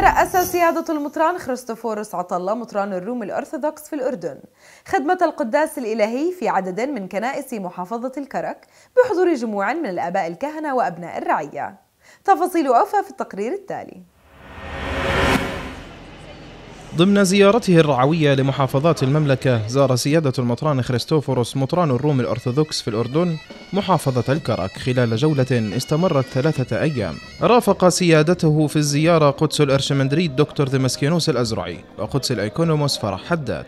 ترأس سيادة المطران خريستوفوروس عطلة مطران الروم الأرثوذكس في الأردن خدمة القداس الإلهي في عدد من كنائس محافظة الكرك بحضور جموع من الآباء الكهنة وأبناء الرعية تفاصيل أوفى في التقرير التالي ضمن زيارته الرعوية لمحافظات المملكة زار سيادة المطران خريستوفوروس مطران الروم الأرثوذكس في الأردن محافظة الكرك خلال جولة استمرت ثلاثة أيام رافق سيادته في الزيارة قدس الأرشمندريد دكتور ديمسكينوس الأزرعي وقدس الأيكونوموس فرح حداد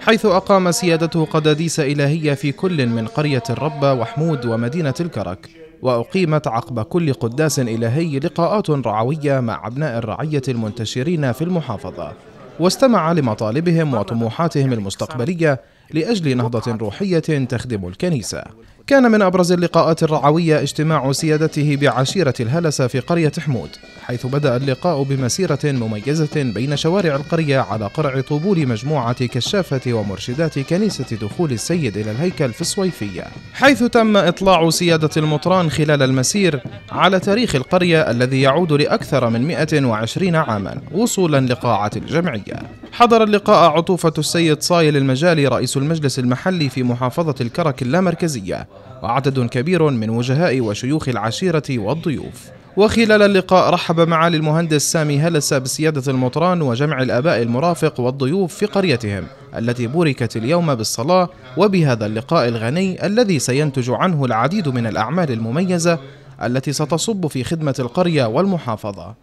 حيث أقام سيادته قداديس إلهية في كل من قرية الربة وحمود ومدينة الكرك وأقيمت عقب كل قداس إلهي لقاءات رعوية مع أبناء الرعية المنتشرين في المحافظة واستمع لمطالبهم وطموحاتهم يعني المستقبلية لأجل نهضة روحية تخدم الكنيسة كان من أبرز اللقاءات الرعوية اجتماع سيادته بعشيرة الهلسة في قرية حمود حيث بدأ اللقاء بمسيرة مميزة بين شوارع القرية على قرع طبول مجموعة كشافة ومرشدات كنيسة دخول السيد إلى الهيكل في الصويفية حيث تم إطلاع سيادة المطران خلال المسير على تاريخ القرية الذي يعود لأكثر من 120 عاما وصولا لقاعة الجمعية حضر اللقاء عطوفة السيد صايل المجالي رئيس المجلس المحلي في محافظة الكرك اللامركزية وعدد كبير من وجهاء وشيوخ العشيرة والضيوف وخلال اللقاء رحب معالي المهندس سامي هلسة بسيادة المطران وجمع الآباء المرافق والضيوف في قريتهم التي بوركت اليوم بالصلاة وبهذا اللقاء الغني الذي سينتج عنه العديد من الأعمال المميزة التي ستصب في خدمة القرية والمحافظة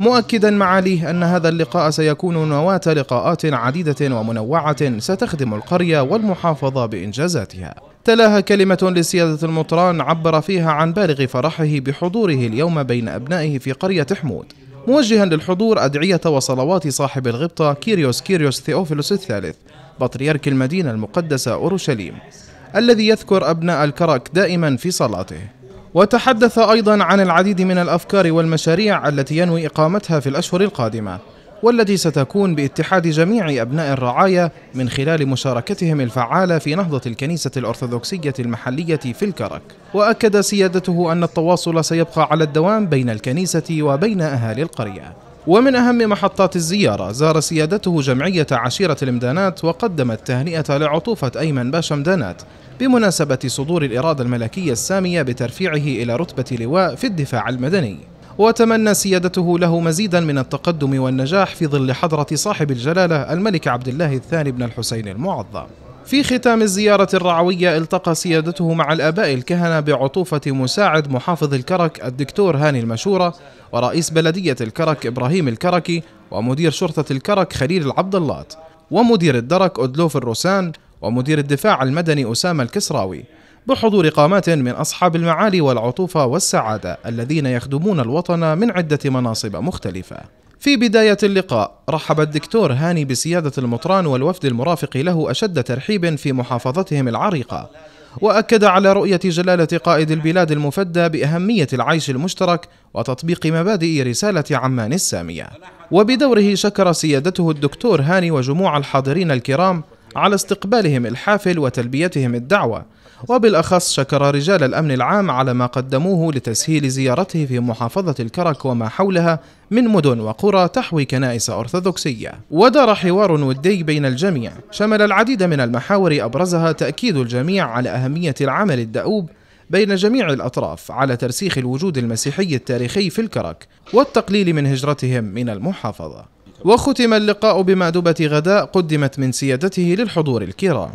مؤكدا معاليه أن هذا اللقاء سيكون نواة لقاءات عديدة ومنوعة ستخدم القرية والمحافظة بإنجازاتها تلاها كلمة لسيادة المطران عبر فيها عن بالغ فرحه بحضوره اليوم بين أبنائه في قرية حمود موجها للحضور أدعية وصلوات صاحب الغبطة كيريوس كيريوس ثيوفيلوس الثالث بطريرك المدينة المقدسة أورشليم الذي يذكر أبناء الكرك دائما في صلاته وتحدث أيضا عن العديد من الأفكار والمشاريع التي ينوي إقامتها في الأشهر القادمة والتي ستكون باتحاد جميع أبناء الرعاية من خلال مشاركتهم الفعالة في نهضة الكنيسة الأرثوذكسية المحلية في الكرك وأكد سيادته أن التواصل سيبقى على الدوام بين الكنيسة وبين أهالي القرية ومن أهم محطات الزيارة زار سيادته جمعية عشيرة المدانات وقدمت تهنئة لعطوفة أيمن باشا مدانات بمناسبة صدور الإرادة الملكية السامية بترفيعه إلى رتبة لواء في الدفاع المدني وتمنى سيادته له مزيدا من التقدم والنجاح في ظل حضرة صاحب الجلالة الملك عبد الله الثاني بن الحسين المعظم في ختام الزيارة الرعوية التقى سيادته مع الآباء الكهنة بعطوفة مساعد محافظ الكرك الدكتور هاني المشورة ورئيس بلدية الكرك إبراهيم الكركي ومدير شرطة الكرك خليل العبداللات ومدير الدرك أدلوف الروسان ومدير الدفاع المدني أسامة الكسراوي بحضور قامات من أصحاب المعالي والعطوفة والسعادة الذين يخدمون الوطن من عدة مناصب مختلفة في بداية اللقاء رحب الدكتور هاني بسيادة المطران والوفد المرافق له أشد ترحيب في محافظتهم العريقة وأكد على رؤية جلالة قائد البلاد المفدى بأهمية العيش المشترك وتطبيق مبادئ رسالة عمان السامية وبدوره شكر سيادته الدكتور هاني وجموع الحاضرين الكرام على استقبالهم الحافل وتلبيتهم الدعوة وبالأخص شكر رجال الأمن العام على ما قدموه لتسهيل زيارته في محافظة الكرك وما حولها من مدن وقرى تحوي كنائس أرثوذكسية ودار حوار ودي بين الجميع شمل العديد من المحاور أبرزها تأكيد الجميع على أهمية العمل الدؤوب بين جميع الأطراف على ترسيخ الوجود المسيحي التاريخي في الكرك والتقليل من هجرتهم من المحافظة وختم اللقاء بمأدبة غداء قدمت من سيادته للحضور الكرام